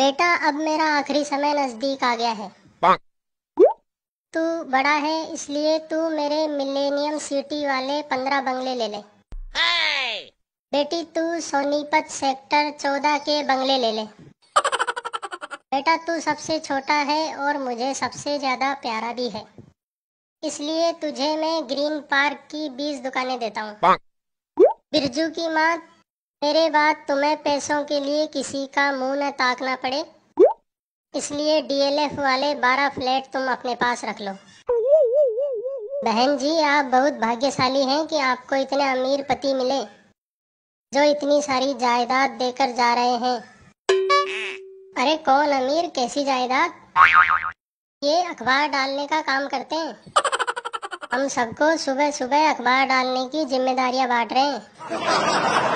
बेटा अब मेरा आखिरी समय नजदीक आ गया है तू बड़ा है इसलिए तू मेरे मिलेनियम सिटी वाले पंद्रह बंगले ले ले बेटी तू सोनीपत सेक्टर चौदह के बंगले ले ले बेटा तू सबसे छोटा है और मुझे सबसे ज्यादा प्यारा भी है इसलिए तुझे मैं ग्रीन पार्क की बीस दुकानें देता हूँ बिरजू की माँ मेरे बाद तुम्हें पैसों के लिए किसी का मुंह न ताकना पड़े इसलिए डीएलएफ वाले बारह फ्लैट तुम अपने पास रख लो बहन जी आप बहुत भाग्यशाली हैं कि आपको इतने अमीर पति मिले जो इतनी सारी जायदाद देकर जा रहे हैं अरे कौन अमीर कैसी जायदाद ये अखबार डालने का काम करते हैं हम सबको सुबह सुबह अखबार डालने की जिम्मेदारियां बांट रहे हैं